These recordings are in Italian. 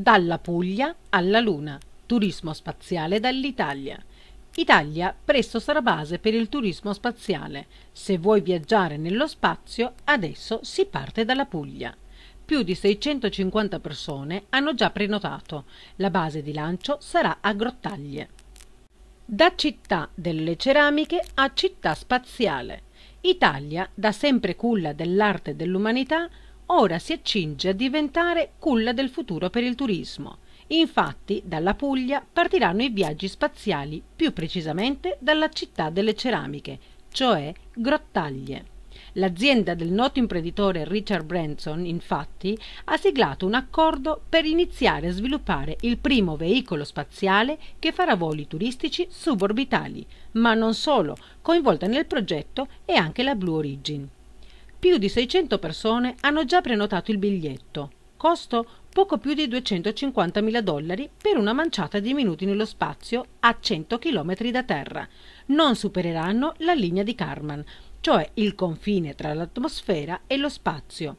Dalla Puglia alla Luna, turismo spaziale dall'Italia. Italia presto sarà base per il turismo spaziale. Se vuoi viaggiare nello spazio, adesso si parte dalla Puglia. Più di 650 persone hanno già prenotato. La base di lancio sarà a Grottaglie. Da città delle ceramiche a città spaziale. Italia, da sempre culla dell'arte e dell'umanità, ora si accinge a diventare culla del futuro per il turismo. Infatti, dalla Puglia partiranno i viaggi spaziali, più precisamente dalla città delle ceramiche, cioè Grottaglie. L'azienda del noto imprenditore Richard Branson, infatti, ha siglato un accordo per iniziare a sviluppare il primo veicolo spaziale che farà voli turistici suborbitali, ma non solo, coinvolta nel progetto è anche la Blue Origin più di 600 persone hanno già prenotato il biglietto, costo poco più di 250.000 dollari per una manciata di minuti nello spazio a 100 km da terra. Non supereranno la linea di Karman, cioè il confine tra l'atmosfera e lo spazio.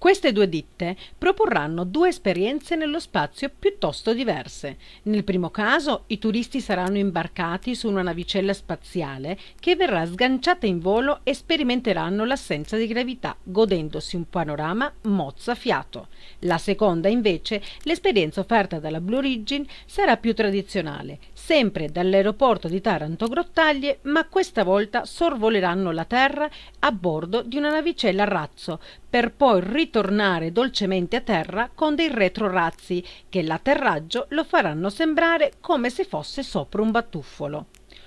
Queste due ditte proporranno due esperienze nello spazio piuttosto diverse. Nel primo caso i turisti saranno imbarcati su una navicella spaziale che verrà sganciata in volo e sperimenteranno l'assenza di gravità, godendosi un panorama mozza-fiato. La seconda invece, l'esperienza offerta dalla Blue Origin, sarà più tradizionale, sempre dall'aeroporto di Taranto Grottaglie, ma questa volta sorvoleranno la Terra a bordo di una navicella a razzo per poi ritornare dolcemente a terra con dei retrorazzi che l'atterraggio lo faranno sembrare come se fosse sopra un batuffolo.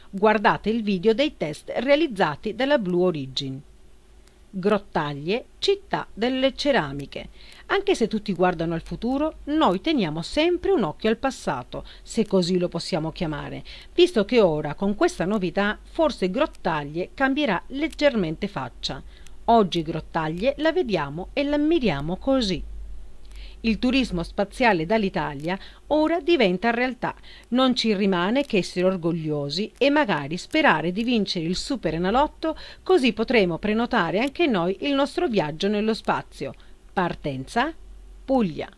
Guardate il video dei test realizzati dalla Blue Origin. Grottaglie, città delle ceramiche. Anche se tutti guardano al futuro, noi teniamo sempre un occhio al passato, se così lo possiamo chiamare, visto che ora con questa novità forse Grottaglie cambierà leggermente faccia. Oggi Grottaglie la vediamo e l'ammiriamo così. Il turismo spaziale dall'Italia ora diventa realtà, non ci rimane che essere orgogliosi e magari sperare di vincere il Super Enalotto così potremo prenotare anche noi il nostro viaggio nello spazio. Partenza Puglia.